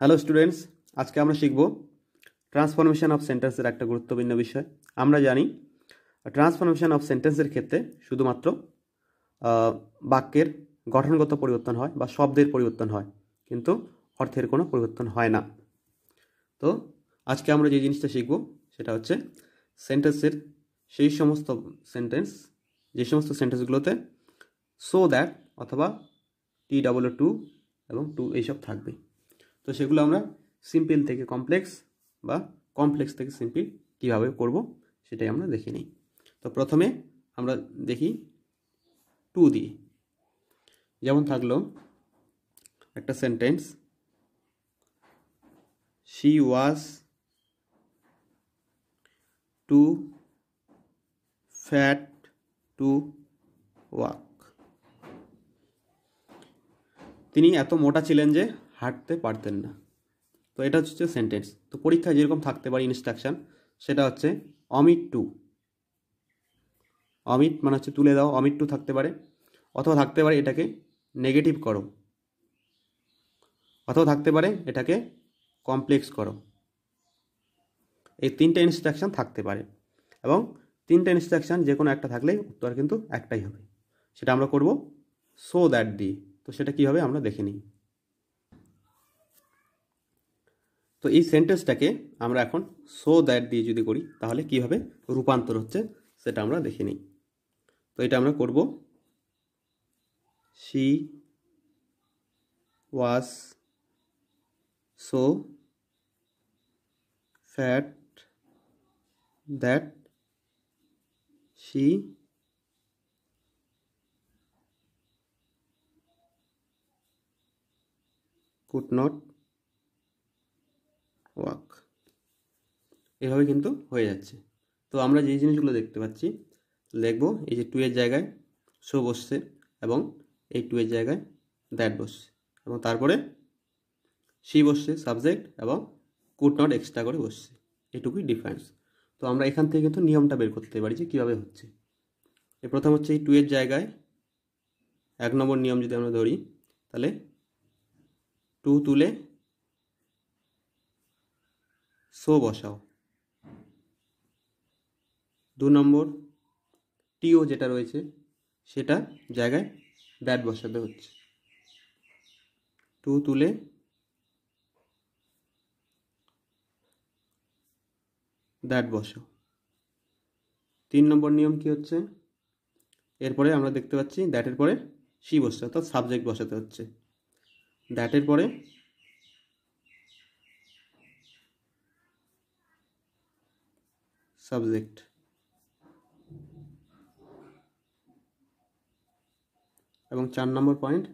Hello students আজকে আমরা শিখব ট্রান্সফরমেশান অফ সেন্টেন্সের একটা গুরুত্বপূর্ণ বিষয় আমরা জানি ট্রান্সফরমেশান অফ সেন্টেন্সের ক্ষেত্রে শুধুমাত্র বাক্যের গঠনগত পরিবর্তন হয় বা শব্দের পরিবর্তন হয় কিন্তু অর্থের কোনো পরিবর্তন হয় না তো আজকে আমরা যে জিনিসটা শিখব সেটা হচ্ছে সেন্টেন্সের সেই সমস্ত সেন্টেন্স যে সমস্ত সেন্টেন্সগুলোতে সো দ্যাট অথবা টি ডাবল টু এবং টু এইসব থাকবে তো সেগুলো আমরা সিম্পল থেকে কমপ্লেক্স বা কমপ্লেক্স থেকে সিম্পল কিভাবে করব সেটাই আমরা দেখে নিই তো প্রথমে আমরা দেখি টু দিয়ে যেমন থাকলো একটা sentence she was too fat to walk তিনি এত মোটা ছিলেন যে হাঁটতে পারতেন না তো এটা হচ্ছে সেন্টেন্স তো পরীক্ষায় যেরকম থাকতে পারে ইনস্ট্রাকশান সেটা হচ্ছে অমিত টু অমিত মানে হচ্ছে তুলে দাও অমিত টু থাকতে পারে অথবা থাকতে পারে এটাকে নেগেটিভ করো অথবা থাকতে পারে এটাকে কমপ্লেক্স করো এই তিনটে ইনস্ট্রাকশান থাকতে পারে এবং তিনটে ইনস্ট্রাকশান যে কোনো একটা থাকলে উত্তর কিন্তু একটাই হবে সেটা আমরা করব সো দ্যাট দি তো সেটা কি হবে আমরা দেখে নিই তো এই সেন্টেন্সটাকে আমরা এখন সো দ্যাট দিয়ে যদি করি তাহলে কীভাবে রূপান্তর হচ্ছে সেটা আমরা দেখে নিই তো এটা আমরা করব she was so fat that she could not walk এভাবে কিন্তু হয়ে যাচ্ছে তো আমরা যেই জিনিসগুলো দেখতে পাচ্ছি দেখব এই যে টু এর জায়গায় শো বসছে এবং এই টু এর জায়গায় দ্যাট বসছে এবং তারপরে সি বসছে সাবজেক্ট এবং কুড নট এক্সট্রা করে বসছে এটুকুই ডিফারেন্স তো আমরা এখান থেকে কিন্তু নিয়মটা বের করতে পারি যে কীভাবে হচ্ছে এ প্রথম হচ্ছে এই টু এর জায়গায় এক নম্বর নিয়ম যদি আমরা ধরি তাহলে টু তুলে শো বসাও দু নম্বর টিও যেটা রয়েছে সেটা জায়গায় দ্যাট বসাতে হচ্ছে টু তুলে দ্যাট বসাও তিন নম্বর নিয়ম কি হচ্ছে এরপরে আমরা দেখতে পাচ্ছি দ্যাটের পরে সি বসছে অর্থাৎ সাবজেক্ট বসাতে হচ্ছে দ্যাটের পরে সাবজেক্ট এবং চার নম্বর পয়েন্ট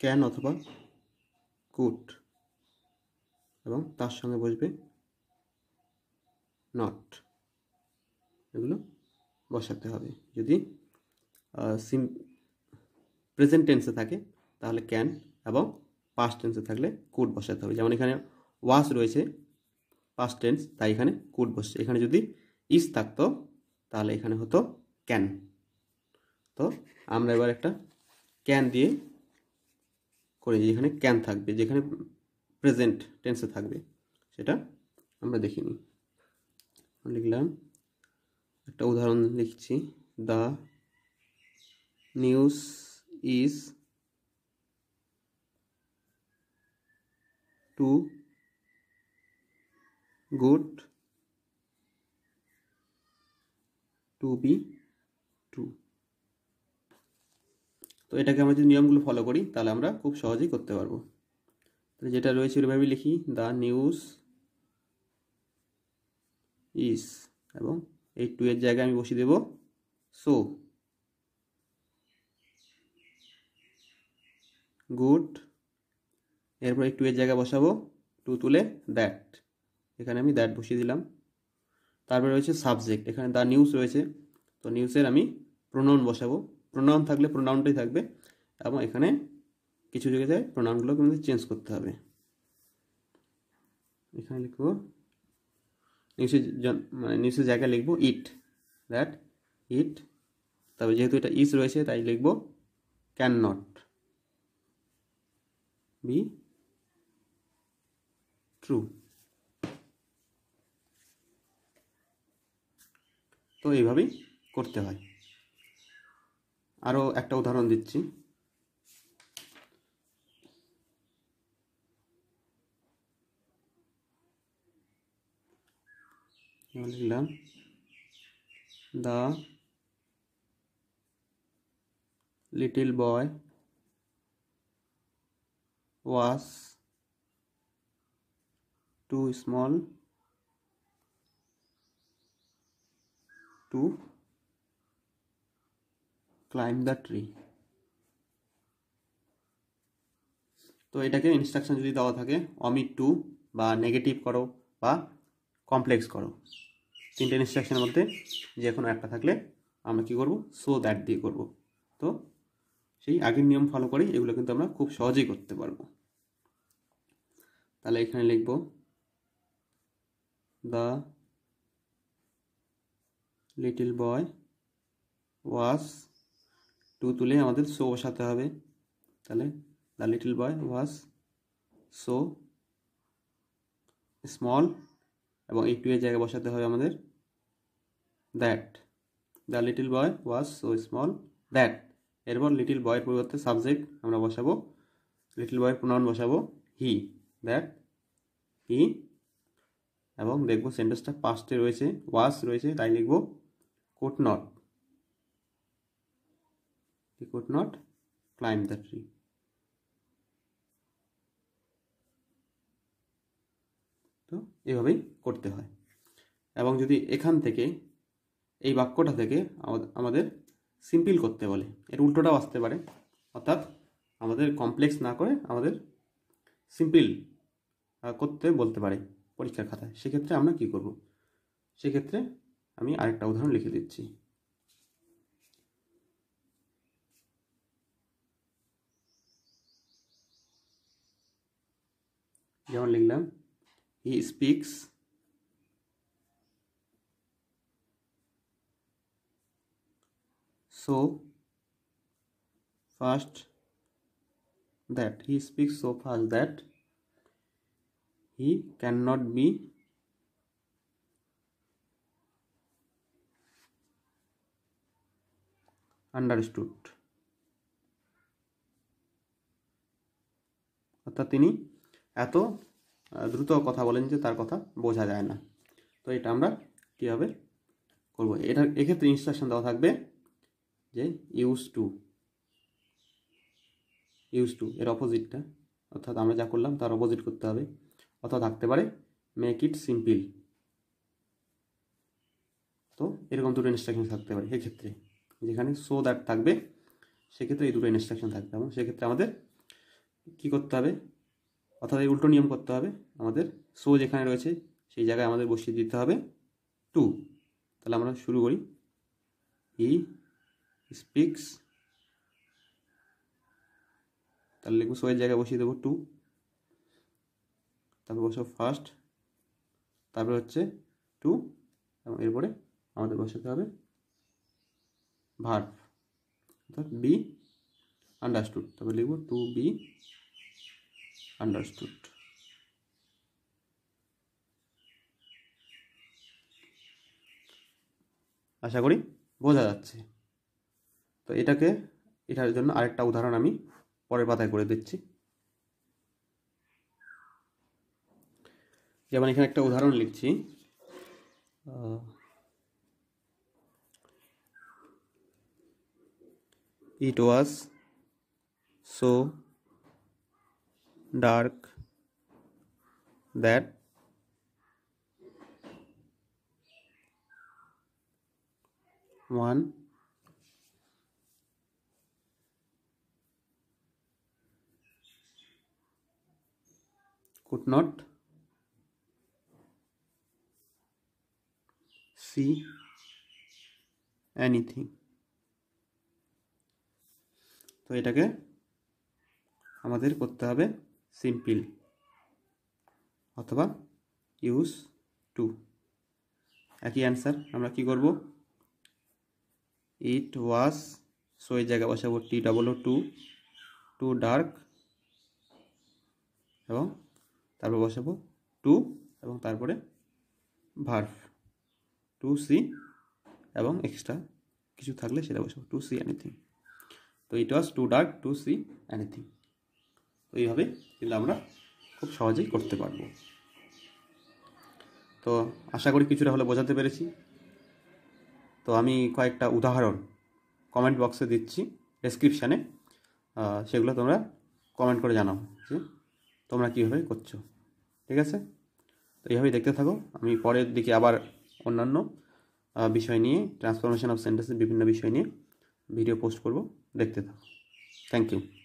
ক্যান অথবা কুট এবং তার সঙ্গে বসবে নট এগুলো বসাতে হবে যদি সিম প্রেজেন্ট টেন্সে থাকে তাহলে ক্যান এবং পাস্ট টেন্সে থাকলে কুড বসাতে হবে যেমন এখানে ওয়াশ রয়েছে পাস্ট টেন্স তাই এখানে কুড বসছে এখানে যদি ইস থাকতো তাহলে এখানে হতো ক্যান তো আমরা এবার একটা ক্যান দিয়ে করে এখানে ক্যান থাকবে যেখানে প্রেজেন্ট টেন্সে থাকবে সেটা আমরা দেখিনি লিখলাম একটা উদাহরণ লিখছি the news is too good to be true তো এটাকে আমরা যদি নিয়মগুলো ফলো করি তাহলে আমরা খুব সহজেই করতে পারবো যেটা রয়েছে ওইভাবে লিখি দ্য নিউজ ইস এবং এই টু এর জায়গায় আমি বসিয়ে দেব সো গুড এরপরে টু এর জায়গায় বসাবো টু তুলে দ্যাট এখানে আমি দ্যাট বসিয়ে দিলাম তারপরে রয়েছে সাবজেক্ট এখানে দ্য নিউজ রয়েছে তো নিউজের আমি প্রোনাউন বসাবো প্রোনাউন থাকলে প্রোনাউনটাই থাকবে এবং এখানে কিছু জায়গায় প্রোনাউনগুলোকে আমাদের চেঞ্জ করতে হবে এখানে লিখবো নিচে মানে নিচে জায়গায় লিখবো ইট দ্যাট ইট তবে যেহেতু এটা ইস রয়েছে তাই লিখবো ক্যান নট বি ট্রু তো এইভাবেই করতে হয় আরও একটা উদাহরণ দিচ্ছি লিখলাম the little boy was too small to climb the tree তো এটাকে ইনস্ট্রাকশন যদি দেওয়া থাকে অমিট টু বা নেগেটিভ করো বা কমপ্লেক্স করো তিনটে ইনস্ট্রাকশনের মধ্যে যে কোনো একটা থাকলে আমরা কি করব সো দ্যাট দিয়ে করব তো সেই আগের নিয়ম ফলো করেই এগুলো কিন্তু আমরা খুব সহজেই করতে পারবো তাহলে এখানে লিখব the little boy was too তুলে আমাদের সো বসাতে হবে তাহলে the little boy was so small এবং এই টু এর জায়গায় বসাতে হবে আমাদের that the little boy was so small that এরপর লিটিল বয়ের পরিবর্তে সাবজেক্ট আমরা বসাবো লিটিল বয়ের প্রোনাউন বসাবো হি দ্যাট হি এবং দেখবো সেন্টেন্সটা পাস্টে রয়েছে ওয়াজ রয়েছে তাই লিখবো could not he not climb climb tree এভাবেই করতে হয় এবং যদি এখান থেকে এই বাক্যটা থেকে আমাদের সিম্পল করতে বলে এর উল্টোটাও আসতে পারে অর্থাৎ আমাদের কমপ্লেক্স না করে আমাদের সিম্পল করতে বলতে পারে পরীক্ষার খাতায় সেক্ষেত্রে আমরা কি করব সেক্ষেত্রে আমি আরেকটা উদাহরণ লিখে দিচ্ছি যেমন লিখলাম he speaks so fast that he speaks so fast that he cannot be understood अर्थात দ্রুত কথা বলেন যে তার কথা বোঝা যায় না তো এটা আমরা কীভাবে করব এটা এক্ষেত্রে ইনস্ট্রাকশন দেওয়া থাকবে যে ইউজ টু ইউজ টু এর অপোজিটটা অর্থাৎ আমরা যা করলাম তার অপোজিট করতে হবে অথবা থাকতে পারে মেক ইট সিম্পল তো এরকম দুটো ইনস্ট্রাকশন থাকতে পারে এক্ষেত্রে যেখানে সো দ্যাট থাকবে সেক্ষেত্রে এই দুটো ইনস্ট্রাকশন থাকবে এবং সেক্ষেত্রে আমাদের কী করতে হবে অর্থাৎ এই উল্টো নিয়ম করতে হবে আমাদের শো যেখানে রয়েছে সেই জায়গায় আমাদের বসিয়ে দিতে হবে টু তাহলে আমরা শুরু করি ই স্পিক্স তাহলে লিখবো শোয়ের জায়গায় বসিয়ে দেবো টু তারপর বসাবো ফার্স্ট তারপরে হচ্ছে টু এবং এরপরে আমাদের বসাতে হবে ভার্ভ অর্থাৎ বি আন্ডারস্টুড তারপরে লিখবো টু বি understood. আশা করি বোঝা যাচ্ছে তো এটাকে এটার জন্য আরেকটা উদাহরণ আমি পরের পাতায় করে দিচ্ছি যেমন এখানে একটা উদাহরণ লিখছি it was so dark that one could not see anything তো এটাকে আমাদের করতে হবে সিম্পল অথবা ইউজ টু একই অ্যান্সার আমরা কি করব ইট ওয়াজ সো এই জায়গায় বসাবো T double O too too dark এবং তারপর বসাবো টু এবং তারপরে ভার্ভ টু সি এবং এক্সট্রা কিছু থাকলে সেটা বসাবো টু সি এনিথিং তো it was too dark to see anything এইভাবে কিন্তু আমরা খুব সহজেই করতে পারব তো আশা করি কিছুটা হলে বোঝাতে পেরেছি তো আমি কয়েকটা উদাহরণ কমেন্ট বক্সে দিচ্ছি ডেসক্রিপশানে সেগুলো তোমরা কমেন্ট করে জানাও যে তোমরা কীভাবে করছো ঠিক আছে তো এইভাবেই দেখতে থাকো আমি পরের দিকে আবার অন্যান্য বিষয় নিয়ে ট্রান্সফরমেশান অফ সেন্টেন্সের বিভিন্ন বিষয় নিয়ে ভিডিও পোস্ট করব দেখতে থাকো থ্যাংক ইউ